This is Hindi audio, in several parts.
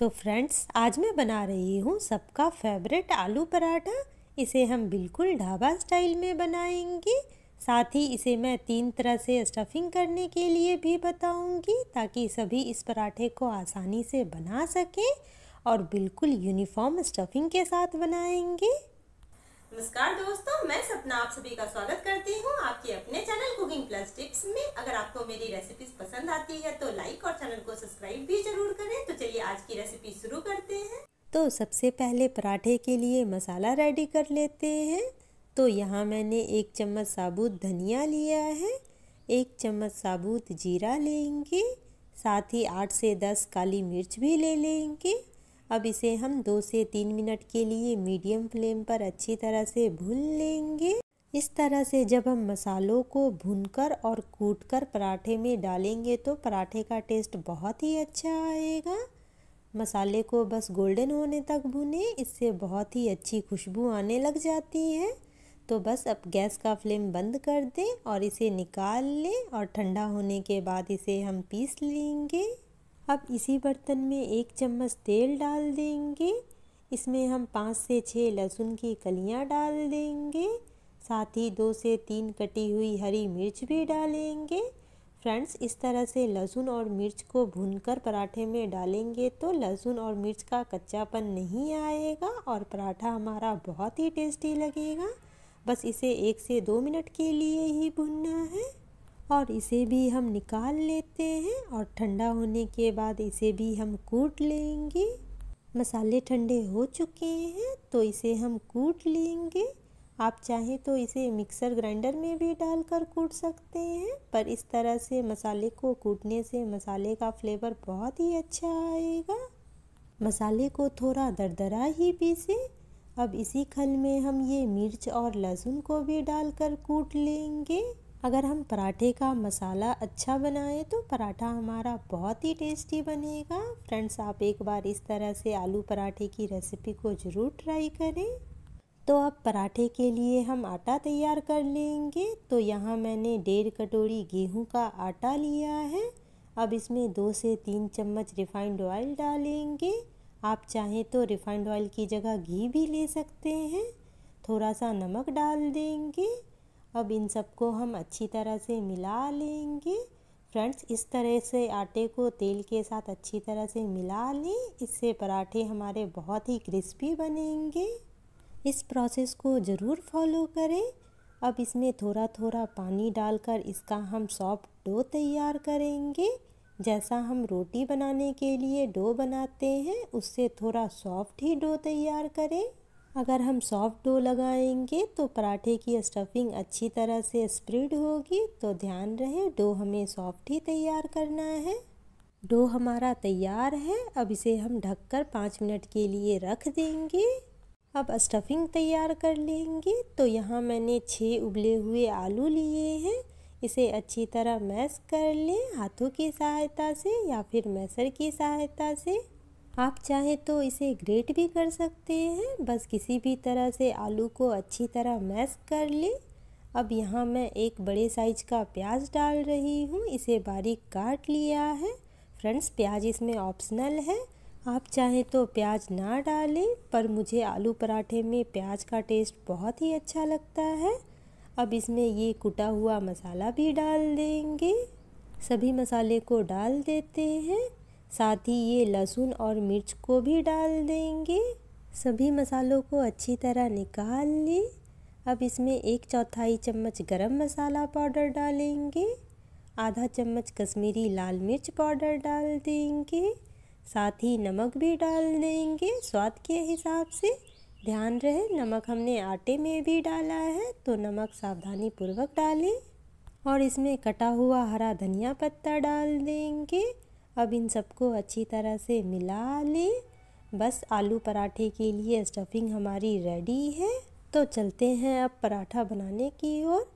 तो फ्रेंड्स आज मैं बना रही हूँ सबका फेवरेट आलू पराठा इसे हम बिल्कुल ढाबा स्टाइल में बनाएंगे साथ ही इसे मैं तीन तरह से स्टफिंग करने के लिए भी बताऊंगी ताकि सभी इस पराठे को आसानी से बना सकें और बिल्कुल यूनिफॉर्म स्टफिंग के साथ बनाएंगे नमस्कार दोस्तों मैं सपना आप सभी का स्वागत करती हूँ आपके अपने चैनल कुकिंग प्लस टिप्स में अगर आपको मेरी रेसिपीज पसंद आती है तो लाइक और चैनल को सब्सक्राइब भी जरूर करें तो चलिए आज की रेसिपी शुरू करते हैं तो सबसे पहले पराठे के लिए मसाला रेडी कर लेते हैं तो यहाँ मैंने एक चम्मच साबुत धनिया लिया है एक चम्मच साबुत जीरा लेंगे साथ ही आठ से दस काली मिर्च भी ले लेंगे अब इसे हम दो से तीन मिनट के लिए मीडियम फ्लेम पर अच्छी तरह से भून लेंगे इस तरह से जब हम मसालों को भूनकर और कूटकर पराठे में डालेंगे तो पराठे का टेस्ट बहुत ही अच्छा आएगा मसाले को बस गोल्डन होने तक भूने इससे बहुत ही अच्छी खुशबू आने लग जाती है तो बस अब गैस का फ्लेम बंद कर दें और इसे निकाल लें और ठंडा होने के बाद इसे हम पीस लेंगे अब इसी बर्तन में एक चम्मच तेल डाल देंगे इसमें हम पाँच से छः लहसुन की कलियाँ डाल देंगे साथ ही दो से तीन कटी हुई हरी मिर्च भी डालेंगे फ्रेंड्स इस तरह से लहसुन और मिर्च को भूनकर पराठे में डालेंगे तो लहसुन और मिर्च का कच्चापन नहीं आएगा और पराठा हमारा बहुत ही टेस्टी लगेगा बस इसे एक से दो मिनट के लिए ही भुनना है और इसे भी हम निकाल लेते हैं और ठंडा होने के बाद इसे भी हम कूट लेंगे मसाले ठंडे हो चुके हैं तो इसे हम कूट लेंगे आप चाहें तो इसे मिक्सर ग्राइंडर में भी डालकर कूट सकते हैं पर इस तरह से मसाले को कूटने से मसाले का फ्लेवर बहुत ही अच्छा आएगा मसाले को थोड़ा दरदरा ही पीसे अब इसी खल में हम ये मिर्च और लहसुन को भी डालकर कूट लेंगे अगर हम पराठे का मसाला अच्छा बनाएं तो पराठा हमारा बहुत ही टेस्टी बनेगा फ्रेंड्स आप एक बार इस तरह से आलू पराठे की रेसिपी को ज़रूर ट्राई करें तो अब पराठे के लिए हम आटा तैयार कर लेंगे तो यहाँ मैंने डेढ़ कटोरी गेहूं का आटा लिया है अब इसमें दो से तीन चम्मच रिफाइंड ऑयल डालेंगे आप चाहें तो रिफाइंड ऑयल की जगह घी भी ले सकते हैं थोड़ा सा नमक डाल देंगे अब इन सबको हम अच्छी तरह से मिला लेंगे फ्रेंड्स इस तरह से आटे को तेल के साथ अच्छी तरह से मिला लें इससे पराठे हमारे बहुत ही क्रिस्पी बनेंगे इस प्रोसेस को ज़रूर फॉलो करें अब इसमें थोड़ा थोड़ा पानी डालकर इसका हम सॉफ्ट डो तैयार करेंगे जैसा हम रोटी बनाने के लिए डो बनाते हैं उससे थोड़ा सॉफ्ट ही डो तैयार करें अगर हम सॉफ्ट डो लगाएंगे तो पराठे की स्टफिंग अच्छी तरह से स्प्रेड होगी तो ध्यान रहे डो हमें सॉफ्ट ही तैयार करना है डो हमारा तैयार है अब इसे हम ढककर पाँच मिनट के लिए रख देंगे अब स्टफिंग तैयार कर लेंगे तो यहाँ मैंने छः उबले हुए आलू लिए हैं इसे अच्छी तरह मैश कर लें हाथों की सहायता से या फिर मैसर की सहायता से आप चाहें तो इसे ग्रेट भी कर सकते हैं बस किसी भी तरह से आलू को अच्छी तरह मैश कर लें अब यहाँ मैं एक बड़े साइज का प्याज डाल रही हूँ इसे बारीक काट लिया है फ्रेंड्स प्याज इसमें ऑप्शनल है आप चाहें तो प्याज ना डालें पर मुझे आलू पराठे में प्याज का टेस्ट बहुत ही अच्छा लगता है अब इसमें ये कुटा हुआ मसाला भी डाल देंगे सभी मसाले को डाल देते हैं साथ ही ये लहसुन और मिर्च को भी डाल देंगे सभी मसालों को अच्छी तरह निकाल लें अब इसमें एक चौथाई चम्मच गरम मसाला पाउडर डालेंगे आधा चम्मच कश्मीरी लाल मिर्च पाउडर डाल देंगे साथ ही नमक भी डाल देंगे स्वाद के हिसाब से ध्यान रहे नमक हमने आटे में भी डाला है तो नमक सावधानी पूर्वक डालें और इसमें कटा हुआ हरा धनिया पत्ता डाल देंगे अब इन सबको अच्छी तरह से मिला लें बस आलू पराठे के लिए स्टफिंग हमारी रेडी है तो चलते हैं अब पराठा बनाने की ओर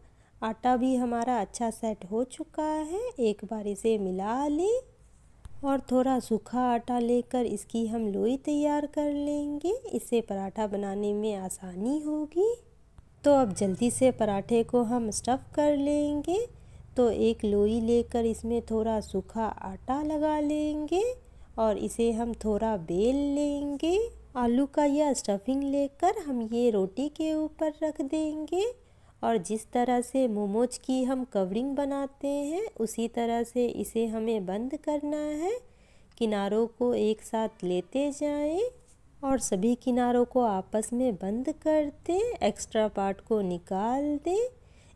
आटा भी हमारा अच्छा सेट हो चुका है एक बार इसे मिला लें और थोड़ा सूखा आटा लेकर इसकी हम लोई तैयार कर लेंगे इससे पराठा बनाने में आसानी होगी तो अब जल्दी से पराठे को हम स्टफ़ कर लेंगे तो एक लोई लेकर इसमें थोड़ा सूखा आटा लगा लेंगे और इसे हम थोड़ा बेल लेंगे आलू का यह स्टफिंग लेकर हम ये रोटी के ऊपर रख देंगे और जिस तरह से मोमोज की हम कवरिंग बनाते हैं उसी तरह से इसे हमें बंद करना है किनारों को एक साथ लेते जाएं और सभी किनारों को आपस में बंद कर दें एक्स्ट्रा पार्ट को निकाल दें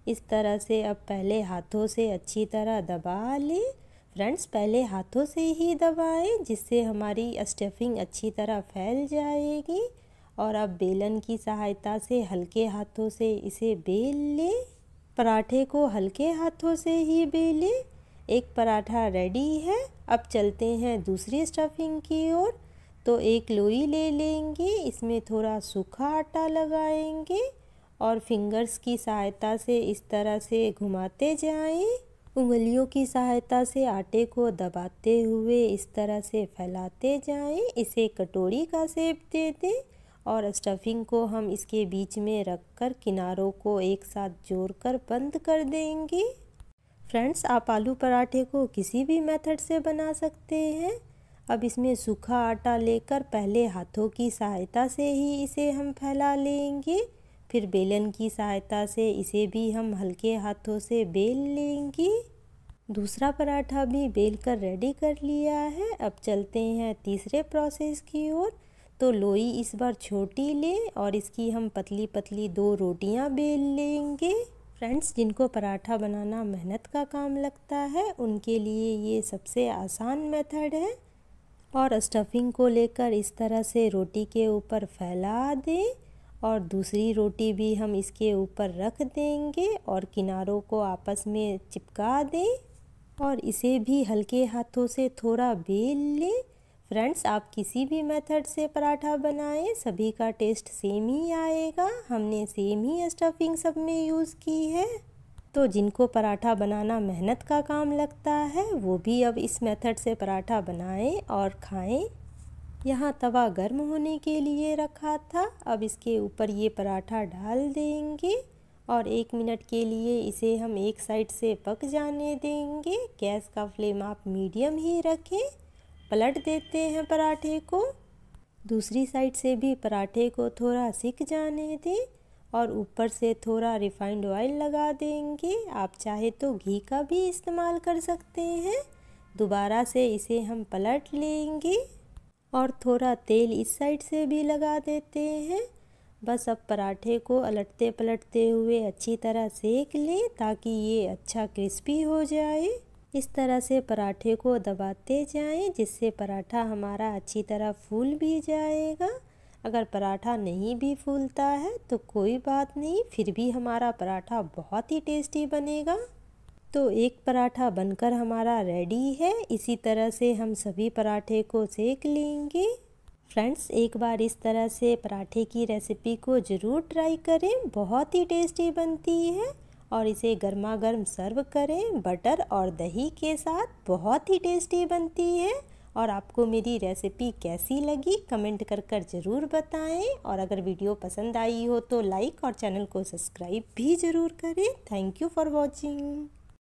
इस तरह से अब पहले हाथों से अच्छी तरह दबा लें फ्रेंड्स पहले हाथों से ही दबाएं जिससे हमारी स्टफिंग अच्छी तरह फैल जाएगी और अब बेलन की सहायता से हल्के हाथों से इसे बेल लें पराठे को हल्के हाथों से ही बेलें एक पराठा रेडी है अब चलते हैं दूसरी स्टफिंग की ओर तो एक लोई ले लेंगे इसमें थोड़ा सूखा आटा लगाएंगे और फिंगर्स की सहायता से इस तरह से घुमाते जाएं उंगलियों की सहायता से आटे को दबाते हुए इस तरह से फैलाते जाएं इसे कटोरी का सेप दे दें और स्टफिंग को हम इसके बीच में रखकर किनारों को एक साथ जोड़कर बंद कर देंगे फ्रेंड्स आप आलू पराठे को किसी भी मेथड से बना सकते हैं अब इसमें सूखा आटा लेकर पहले हाथों की सहायता से ही इसे हम फैला लेंगे फिर बेलन की सहायता से इसे भी हम हल्के हाथों से बेल लेंगे दूसरा पराठा भी बेल कर रेडी कर लिया है अब चलते हैं तीसरे प्रोसेस की ओर तो लोई इस बार छोटी लें और इसकी हम पतली पतली दो रोटियां बेल लेंगे फ्रेंड्स जिनको पराठा बनाना मेहनत का काम लगता है उनके लिए ये सबसे आसान मेथड है और स्टफिंग को लेकर इस तरह से रोटी के ऊपर फैला दें और दूसरी रोटी भी हम इसके ऊपर रख देंगे और किनारों को आपस में चिपका दें और इसे भी हल्के हाथों से थोड़ा बेल लें फ्रेंड्स आप किसी भी मेथड से पराठा बनाएं सभी का टेस्ट सेम ही आएगा हमने सेम ही स्टफिंग सब में यूज़ की है तो जिनको पराठा बनाना मेहनत का काम लगता है वो भी अब इस मेथड से पराठा बनाएं और खाएं यहाँ तवा गर्म होने के लिए रखा था अब इसके ऊपर ये पराठा डाल देंगे और एक मिनट के लिए इसे हम एक साइड से पक जाने देंगे गैस का फ्लेम आप मीडियम ही रखें पलट देते हैं पराठे को दूसरी साइड से भी पराठे को थोड़ा सिक जाने दें और ऊपर से थोड़ा रिफाइंड ऑयल लगा देंगे आप चाहे तो घी का भी इस्तेमाल कर सकते हैं दोबारा से इसे हम पलट लेंगे और थोड़ा तेल इस साइड से भी लगा देते हैं बस अब पराठे को अलटते पलटते हुए अच्छी तरह सेक लें ताकि ये अच्छा क्रिस्पी हो जाए इस तरह से पराठे को दबाते जाएं जिससे पराठा हमारा अच्छी तरह फूल भी जाएगा अगर पराठा नहीं भी फूलता है तो कोई बात नहीं फिर भी हमारा पराठा बहुत ही टेस्टी बनेगा तो एक पराठा बनकर हमारा रेडी है इसी तरह से हम सभी पराठे को सेक लेंगे फ्रेंड्स एक बार इस तरह से पराठे की रेसिपी को ज़रूर ट्राई करें बहुत ही टेस्टी बनती है और इसे गर्मा गर्म सर्व करें बटर और दही के साथ बहुत ही टेस्टी बनती है और आपको मेरी रेसिपी कैसी लगी कमेंट कर कर ज़रूर बताएं और अगर वीडियो पसंद आई हो तो लाइक और चैनल को सब्सक्राइब भी ज़रूर करें थैंक यू फॉर वॉचिंग